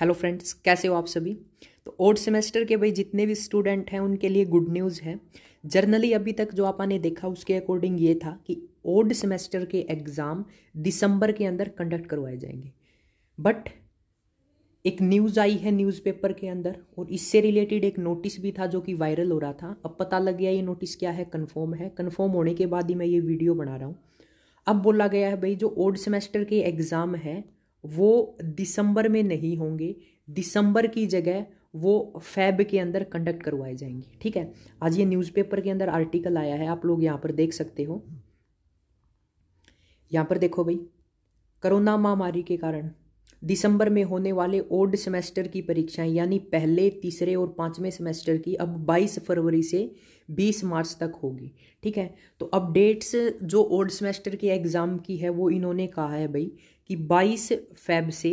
hello friends कैसे हो आप सभी तो ओड सेमेस्टर के भाई जितने भी स्टूडेंट हैं उनके लिए गुड न्यूज़ है जर्नली अभी तक जो आपने देखा उसके अकॉर्डिंग ये था कि ओड सेमेस्टर के एग्ज़ाम दिसंबर के अंदर कंडक्ट करवाए जाएंगे बट एक न्यूज़ आई है न्यूज़पेपर के अंदर और इससे रिलेटेड एक नोटिस भी था जो कि वायरल हो रहा था अब पता लग गया ये नोटिस क्या है कन्फर्म है कन्फर्म होने के बाद ही मैं ये वीडियो बना रहा हूँ अब बोला गया है भाई जो ओड सेमेस्टर के एग्ज़ाम है वो दिसंबर में नहीं होंगे दिसंबर की जगह वो फैब के अंदर कंडक्ट करवाए जाएंगे ठीक है आज ये न्यूज़पेपर के अंदर आर्टिकल आया है आप लोग यहाँ पर देख सकते हो यहाँ पर देखो भाई कोरोना महामारी के कारण दिसंबर में होने वाले ओल्ड सेमेस्टर की परीक्षाएं यानी पहले तीसरे और पाँचवें सेमेस्टर की अब 22 फरवरी से 20 मार्च तक होगी ठीक है तो अपडेट्स जो ओल्ड सेमेस्टर के एग्ज़ाम की है वो इन्होंने कहा है भाई कि 22 फेब से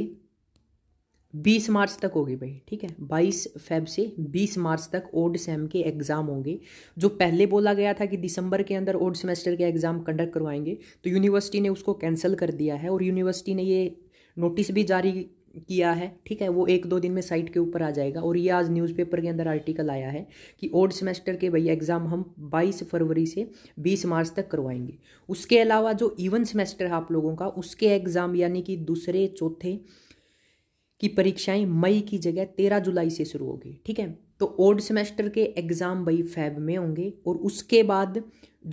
20 मार्च तक होगी भाई ठीक है 22 फेब से 20 मार्च तक ओड सेम के एग्ज़ाम होंगे जो पहले बोला गया था कि दिसंबर के अंदर ओड सेमेस्टर के एग्ज़ाम कंडक्ट करवाएंगे तो यूनिवर्सिटी ने उसको कैंसिल कर दिया है और यूनिवर्सिटी ने ये नोटिस भी जारी किया है ठीक है वो एक दो दिन में साइट के ऊपर आ जाएगा और ये आज न्यूज़पेपर के अंदर आर्टिकल आया है कि ओड सेमेस्टर के भैया एग्ज़ाम हम 22 फरवरी से 20 मार्च तक करवाएंगे उसके अलावा जो इवन सेमेस्टर है आप लोगों का उसके एग्ज़ाम यानी कि दूसरे चौथे की परीक्षाएं मई की जगह तेरह जुलाई से शुरू होगी ठीक है तो ओल्ड सेमेस्टर के एग्ज़ाम भाई फैब में होंगे और उसके बाद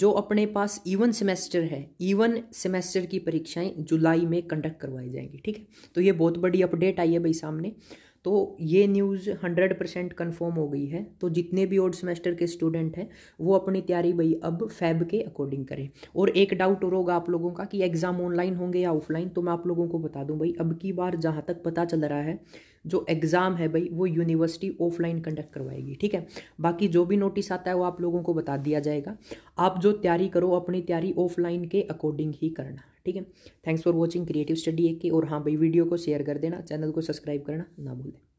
जो अपने पास इवन सेमेस्टर है ईवन सेमेस्टर की परीक्षाएं जुलाई में कंडक्ट करवाई जाएंगी ठीक है तो ये बहुत बड़ी अपडेट आई है भाई सामने तो ये न्यूज़ हंड्रेड परसेंट कन्फर्म हो गई है तो जितने भी ओड सेमेस्टर के स्टूडेंट हैं वो अपनी तैयारी भाई अब फैब के अकॉर्डिंग करें और एक डाउट और होगा आप लोगों का कि एग्ज़ाम ऑनलाइन होंगे या ऑफलाइन तो मैं आप लोगों को बता दूं भाई अब की बार जहाँ तक पता चल रहा है जो एग्ज़ाम है भाई वो यूनिवर्सिटी ऑफलाइन कंडक्ट करवाएगी ठीक है बाकी जो भी नोटिस आता है वो आप लोगों को बता दिया जाएगा आप जो तैयारी करो अपनी तैयारी ऑफलाइन के अकॉर्डिंग ही करना ठीक है thanks for watching creative study एक की और हाँ भाई वीडियो को शेयर कर देना चैनल को सब्सक्राइब करना ना भूलें